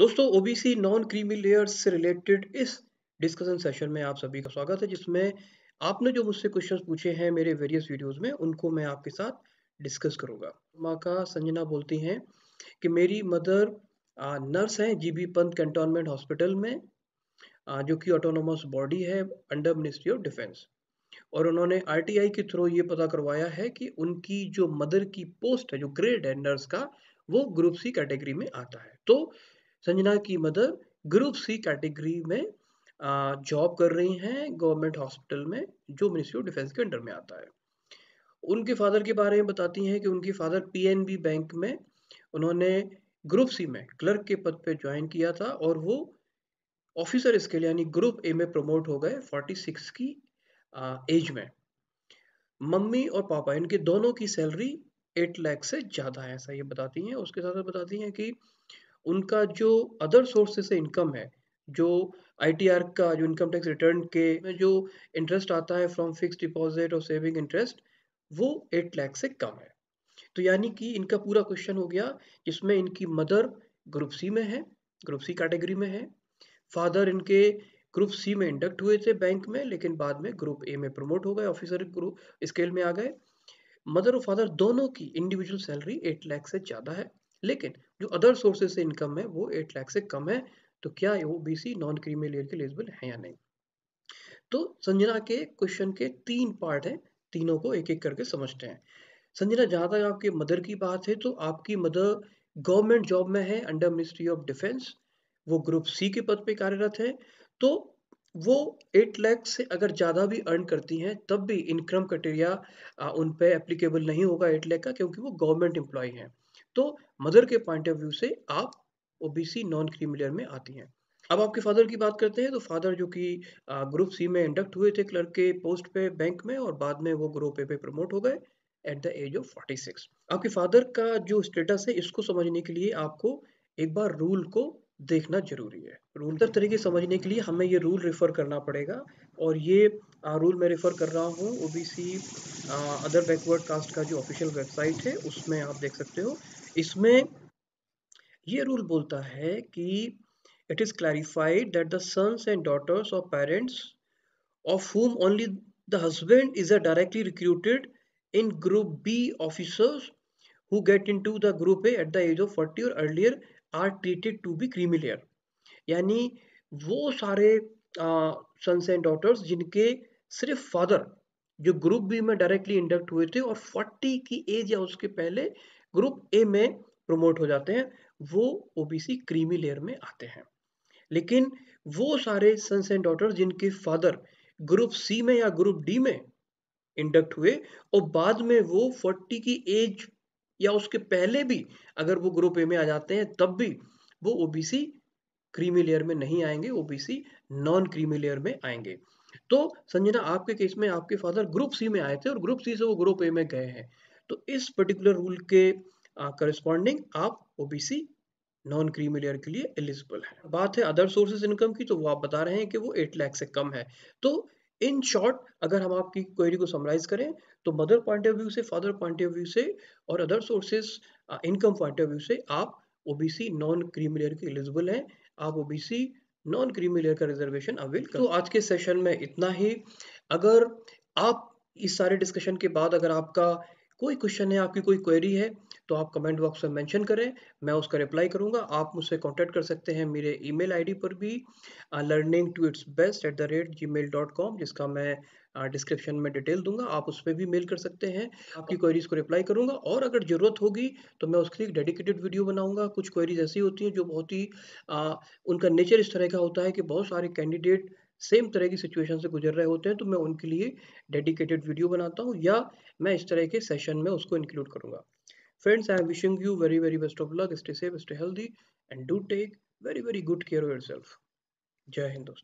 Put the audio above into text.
दोस्तों OBC non creamy layer से related इस डिस्कशन सेशन में आप सभी का स्वागत है जिसमें आपने जो मुझसे क्वेश्चंस पूछे हैं मेरे वेरियस वीडियोस में उनको मैं आपके साथ डिस्कस करूंगा माँ का संजना बोलती हैं कि मेरी मदर नर्स हैं जीबी पंत कैंटोनमेंट हॉस्पिटल में जो कि ऑटोनोमस बॉडी है अंडर मिनिस्ट्री ऑफ डिफेंस और उन्होंने आर के थ्रू ये पता करवाया है कि उनकी जो मदर की पोस्ट है जो ग्रेड है नर्स का वो ग्रुप सी कैटेगरी में आता है तो संजना की मदर ग्रुप सी कैटेगरी में जॉब कर रही हैं गवर्नमेंट हॉस्पिटल में जो मिनिस्ट्री ऑफ डिफेंस के अंडर में आता है उनके फादर के बारे में बताती हैं कि उनके फादर पीएनबी बैंक में उन्होंने ग्रुप सी में क्लर्क के पद पे ज्वाइन किया था और वो ऑफिसर स्केल यानी ग्रुप ए में प्रमोट हो गए 46 की आ, एज में मम्मी और पापा इनके दोनों की सैलरी 8 लाख से ज़्यादा है ऐसा ये बताती हैं उसके साथ बताती हैं कि उनका जो अदर सोर्सेस से इनकम है जो आईटीआर का जो इनकम टैक्स रिटर्न के में जो इंटरेस्ट आता है फ्रॉम फिक्स डिपॉजिट और सेविंग इंटरेस्ट वो एट लैख से कम है तो यानी कि इनका पूरा क्वेश्चन हो गया जिसमें इनकी मदर ग्रुप सी में है ग्रुप सी कैटेगरी में है फादर इनके ग्रुप सी में इंडक्ट हुए थे बैंक में लेकिन बाद में ग्रुप ए में प्रमोट हो गए ऑफिसर ग्रुप स्केल में आ गए मदर और फादर दोनों की इंडिविजुअल सैलरी एट लाख से ज़्यादा है लेकिन जो अदर सोर्सेज से इनकम है वो एट लाख से कम है तो क्या वो B C non creamy layer के एलिजिबल है या नहीं तो संजना के क्वेश्चन के तीन पार्ट हैं तीनों को एक एक करके समझते हैं संजना जहां तक आपकी मदर की बात है तो आपकी मदर गवर्नमेंट जॉब में है अंडर मिनिस्ट्री ऑफ डिफेंस वो ग्रुप सी के पद पे कार्यरत है तो वो एट लैख से अगर ज़्यादा भी अर्न करती हैं तब भी इनकम क्राइटेरिया उन पर एप्लीकेबल नहीं होगा एट लैख का क्योंकि वो गवर्नमेंट एम्प्लॉय हैं तो मदर के पॉइंट ऑफ व्यू से आप ओबीसी नॉन क्रीमिलियर में आती हैं अब आपके फादर की बात करते हैं तो फादर जो कि ग्रुप सी में इंडक्ट हुए थे क्लर्क के पोस्ट पे बैंक में और बाद में वो ग्रुप ए पे प्रमोट हो गए एट द एज ऑफ 46 आपके फादर का जो स्टेटस है इसको समझने के लिए आपको एक बार रूल को देखना जरूरी है रूल तो तरीके समझने के लिए हमें ये रूल रेफर करना पड़ेगा और ये आ, रूल मैं रेफर कर रहा हूँ ओ अदर बैकवर्ड कास्ट का जो ऑफिशियल वेबसाइट है उसमें आप देख सकते हो इसमें ये रूल बोलता है कि it is clarified that the sons and daughters of parents of home only the husband is a directly recruited in group B officers who get into the group A at the age of 40 or earlier are treated to be creamy layer यानी वो सारे sons and daughters जिनके सिर्फ father जो group B में directly induct हुए थे और 40 की एज या उसके पहले ग्रुप ए में प्रमोट हो जाते हैं वो ओबीसी क्रीमी लेयर में आते हैं लेकिन वो सारे सन्स एंड डॉटर्स जिनके फादर ग्रुप सी में या ग्रुप डी में इंडक्ट हुए और बाद में वो 40 की एज या उसके पहले भी अगर वो ग्रुप ए में आ जाते हैं तब भी वो ओबीसी क्रीमी लेयर में नहीं आएंगे ओबीसी नॉन क्रीमी लेयर में आएंगे तो संजना आपके केस में आपके फादर ग्रुप सी में आए थे और ग्रुप सी से वो ग्रुप ए में गए हैं तो इस पर्टिकुलर रूल के करस्पॉन्डिंग आप ओबीसी नॉन क्रीमी लेयर के लिए एलिजिबल है बात है अदर सोर्सेज इनकम की तो वो आप बता रहे हैं कि वो एट लैख से कम है तो इन शॉर्ट अगर हम आपकी क्वेरी को समराइज करें तो मदर पॉइंट ऑफ व्यू से फादर पॉइंट ऑफ व्यू से और other sources income point of view से आप ओबीसी नॉन क्रीमिलियर के एलिजिबल हैं आप ओबीसी नॉन क्रीमिलियर का रिजर्वेशन अवेल तो आज के सेशन में इतना ही अगर आप इस सारे डिस्कशन के बाद अगर आपका कोई क्वेश्चन है आपकी कोई क्वेरी है तो आप कमेंट बॉक्स में मेंशन करें मैं उसका रिप्लाई करूंगा आप मुझसे कांटेक्ट कर सकते हैं मेरे ईमेल आईडी पर भी learning to its best at the rate Gmail dot com जिसका मैं डिस्क्रिप्शन uh, में डिटेल दूंगा आप उस पर भी मेल कर सकते हैं आपकी क्वेरीज को रिप्लाई करूंगा और अगर ज़रूरत होगी तो मैं उसके लिए डेडिकेटेड वीडियो बनाऊंगा कुछ क्वेरीज ऐसी होती हैं जो बहुत ही uh, उनका नेचर इस तरह का होता है कि बहुत सारे कैंडिडेट सेम तरह की सिचुएशन से गुजर रहे होते हैं तो मैं उनके लिए डेडिकेटेड वीडियो बनाता हूँ या मैं इस तरह के सेशन में उसको इंक्लूड करूँगा Friends, I am wishing you very, very best of luck. Stay safe, stay healthy, and do take very, very good care of yourself. Jai Hind,